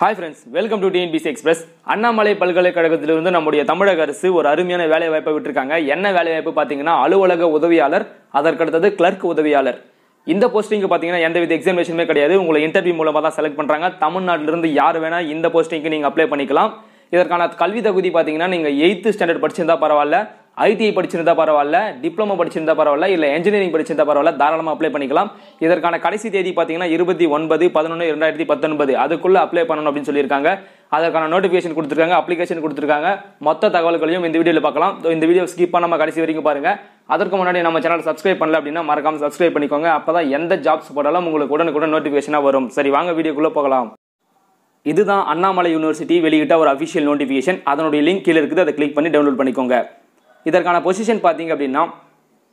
hi friends welcome to TNPSC express Annamalai பல்கலைக்கழகத்திலிருந்து நம்முடைய தமிழக அரசு ஒரு அருமையான வேலை வாய்ப்பை விட்டுருக்காங்க என்ன வேலை வாய்ப்பு பார்த்தீங்கன்னா அலுவலக உதவியாளர் அதற்கடுத்தது கிளர்க் உதவியாளர் இந்த போஸ்டிங்க்கு பார்த்தீங்கன்னா எந்தவித எக்ஸாமினேஷனுமே கிடையாது உங்களை இன்டர்வியூ மூலமாக தான் செலக்ட் பண்ணுறாங்க தமிழ்நாட்டிலிருந்து யார் வேணால் இந்த போஸ்டிங்க்கு நீங்கள் அப்ளை பண்ணிக்கலாம் இதற்கான கல்வி தகுதி பார்த்தீங்கன்னா நீங்கள் எயித்து ஸ்டாண்டர்ட் படிச்சிருந்தா பரவாயில்ல ஐடிஐ படிச்சிருந்தா பரவாயில்ல டிப்ளமோ படிச்சிருந்தா பரவாயில்ல இல்லை என்ஜினியரிங் படிச்சிருந்தா பரவாயில்ல தாராளமாக அப்ளை பண்ணிக்கலாம் இதற்கான கடைசி தேதி பார்த்தீங்கன்னா இருபத்தி ஒன்பது பதினொன்று இரண்டாயிரத்தி பத்தொன்பது அதுக்குள்ளே அப்ளை பண்ணணும் அப்படின்னு சொல்லியிருக்காங்க அதற்கான நோட்டிஃபிகேஷன் கொடுத்துருக்காங்க அப்ளிகேஷன் கொடுத்துருக்காங்க மொத்த தகவல்களையும் இந்த வீடியோவில் பார்க்கலாம் இந்த வீடியோ ஸ்கிப் பண்ணாம கடைசி வரைக்கும் பாருங்கள் அதற்கு முன்னாடி நம்ம சேனல் சப்ஸ்கிரைப் பண்ணல அப்படின்னா மறக்காமல் சப்ஸ்கிரைப் பண்ணிக்கோங்க அப்போ தான் எந்த ஜாப்ஸ் போட்டாலும் உங்களுக்கு உடனுக்குடன் நோட்டிஃபிகேஷனாக வரும் சரி வாங்க வீடியோக்குள்ளே போகலாம் இதுதான் அண்ணாமலை யூனிவர்சிட்டி வெளியிட்ட ஒரு அஃபிஷியல் நோட்டிஃபிகேஷன் அதனுடைய லிங்க் கீழே இருக்குது அதை கிளிக் பண்ணி டவுன்லோட் பண்ணிக்கோங்க இதற்கான பொசிஷன் பார்த்தீங்க அப்படின்னா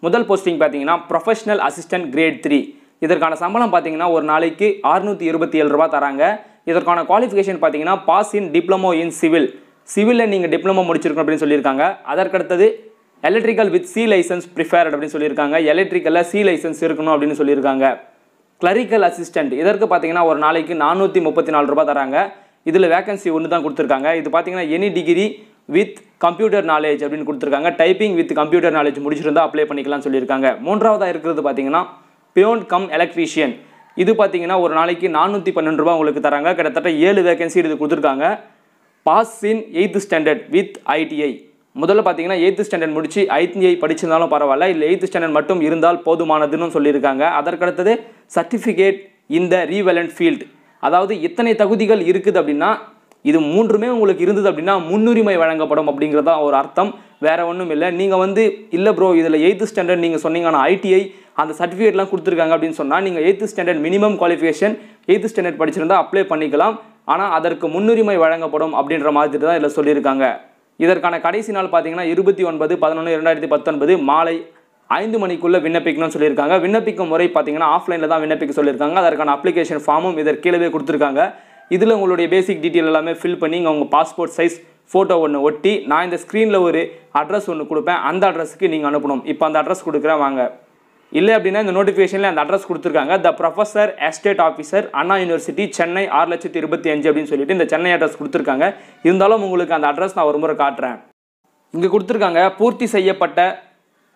முதல் போஸ்டிங் பார்த்தீங்கன்னா ப்ரொஃபஷனல் அசிஸ்டன்ட் கிரேட் த்ரீ இதற்கான சம்பளம் பார்த்தீங்கன்னா ஒரு நாளைக்கு அறுநூற்றி இருபத்தி ஏழு ரூபா தராங்க இதற்கான குவாலிஃபிகேஷன் பார்த்தீங்கன்னா pass in diploma in civil சிவிலில் நீங்கள் டிப்ளமோ முடிச்சிருக்கணும் அப்படின்னு சொல்லியிருக்காங்க அதற்கடுத்தது electrical with C license preferred அப்படின்னு சொல்லியிருக்காங்க எலக்ட்ரிக்கலில் சி லைசன்ஸ் இருக்கணும் அப்படின்னு சொல்லியிருக்காங்க கிளரிக்கல் அசிஸ்டன்ட் இதற்கு பார்த்தீங்கன்னா ஒரு நாளைக்கு நானூற்றி முப்பத்தி நாலு ரூபா தராங்க இதில் வேகன்சி ஒன்று தான் கொடுத்துருக்காங்க இது பார்த்தீங்கன்னா any degree with computer knowledge அப்படின்னு கொடுத்துருக்காங்க டைப்பிங் வித் கம்ப்யூட்டர் நாலேஜ் முடிச்சிருந்தால் அப்ளை பண்ணிக்கலாம்னு சொல்லியிருக்காங்க மூன்றாவதாக இருக்கிறது பார்த்தீங்கன்னா பியோன் கம் எலக்ட்ரீஷியன் இது பார்த்தீங்கன்னா ஒரு நாளைக்கு நானூற்றி பன்னெண்டு ரூபா உங்களுக்கு தராங்க கிட்டத்தட்ட ஏழு வேகன்சி இது கொடுத்துருக்காங்க pass in eighth standard with ITI முதல்ல பார்த்தீங்கன்னா எயித்து ஸ்டாண்டர்ட் முடிச்சு ஐடிஐ படிச்சிருந்தாலும் பரவாயில்ல இல்லை எயித்து ஸ்டாண்டர்ட் மட்டும் இருந்தால் போதுமானதுன்னு சொல்லியிருக்காங்க அதற்கடுத்தது சர்டிஃபிகேட் இந்த ரீவெலண்ட் ஃபீல்டு அதாவது இத்தனை தகுதிகள் இருக்குது அப்படின்னா இது மூன்றுமே உங்களுக்கு இருந்தது அப்படின்னா முன்னுரிமை வழங்கப்படும் அப்படிங்கிறது தான் ஒரு அர்த்தம் வேறு ஒன்றும் இல்லை நீங்கள் வந்து இல்லை ப்ரோ இதில் எயித்து ஸ்டாண்டர்ட் நீங்கள் சொன்னீங்கன்னா ஐடிஐ அந்த சர்டிஃபிகேட்லாம் கொடுத்துருக்காங்க அப்படின்னு சொன்னால் நீங்கள் eighth standard minimum qualification eighth standard படிச்சிருந்தால் அப்ளை பண்ணிக்கலாம் ஆனால் அதற்கு முன்னுரிமை வழங்கப்படும் அப்படின்ற மாதிரி தான் இதில் சொல்லியிருக்காங்க இதற்கான கடைசி நாள் பார்த்தீங்கன்னா இருபத்தி ஒன்பது பதினொன்று இரண்டாயிரத்தி பத்தொன்பது மாலை ஐந்து மணிக்குள்ளே விண்ணப்பிக்கணும்னு சொல்லியிருக்காங்க விண்ணப்பிக்கும் முறை பார்த்தீங்கன்னா ஆஃப்லைனில் தான் விண்ணப்பிக்க சொல்லியிருக்காங்க அதற்கான அப்ளிகேஷன் ஃபார்மும் இதற்கு கீழே கொடுத்துருக்காங்க இதில் உங்களுடைய பேசிக் டீட்டெயில் எல்லாமே ஃபில் பண்ணி உங்கள் பாஸ்போர்ட் சைஸ் ஃபோட்டோ ஒன்று ஒட்டி நான் இந்த ஸ்க்ரீனில் ஒரு அட்ரஸ் ஒன்று கொடுப்பேன் அந்த அட்ரஸுக்கு நீங்கள் அனுப்பணும் இப்போ அந்த அட்ரஸ் கொடுக்குறேன் வாங்க இல்லை அப்படின்னா இந்த நோட்டிஃபிகேஷனில் அந்த அட்ரஸ் கொடுத்துருக்காங்க the professor estate officer Anna university Chennai ஆறு லட்சத்தி இருபத்தி அஞ்சு அப்படின்னு சொல்லிட்டு இந்த சென்னை அட்ரஸ் கொடுத்துருக்காங்க இருந்தாலும் உங்களுக்கு அந்த அட்ரஸ் நான் ஒரு முறை காட்டுறேன் இங்கே கொடுத்துருக்காங்க பூர்த்தி செய்யப்பட்ட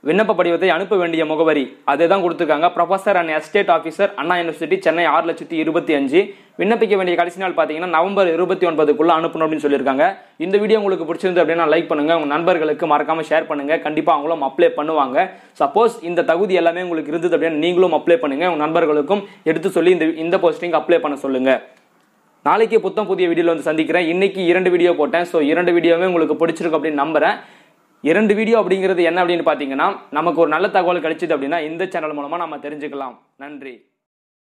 விண்ணப்ப படிவத்தை அனுப்ப வேண்டிய முகவரி அதை தான் கொடுத்துருக்காங்க professor and estate officer Anna university Chennai ஆறு லட்சத்தி இருபத்தி அஞ்சு விண்ணப்பிக்க வேண்டிய கடைசி நாள் பார்த்தீங்கன்னா நவம்பர் இருபத்தி ஒன்பதுக்குள்ளே அனுப்பணும் அப்படின்னு சொல்லியிருக்காங்க இந்த வீடியோ உங்களுக்கு பிடிச்சிருந்து அப்படின்னா லைக் பண்ணுங்கள் உங்கள் நண்பர்களுக்கு மறக்காமல் ஷேர் பண்ணுங்க கண்டிப்பாக அவங்களும் அப்ளை பண்ணுவாங்க சப்போஸ் இந்த தகுதி எல்லாமே உங்களுக்கு இருந்தது அப்படின்னா நீங்களும் அப்ளை பண்ணுங்கள் உங்கள் நண்பர்களுக்கும் எடுத்து சொல்லி இந்த இந்த போஸ்டிங் அப்ளை பண்ண சொல்லுங்கள் நாளைக்கு புத்தம் புதிய வீடியோவில் வந்து சந்திக்கிறேன் இன்னைக்கு இரண்டு வீடியோ போட்டேன் ஸோ இரண்டு வீடியோவுமே உங்களுக்கு பிடிச்சிருக்கும் அப்படின்னு நம்புறேன் இரண்டு வீடியோ அப்படிங்கிறது என்ன அப்படின்னு பார்த்தீங்கன்னா நமக்கு ஒரு நல்ல தகவல் கிடைச்சிது அப்படின்னா இந்த சேனல் மூலமாக நம்ம தெரிஞ்சுக்கலாம் நன்றி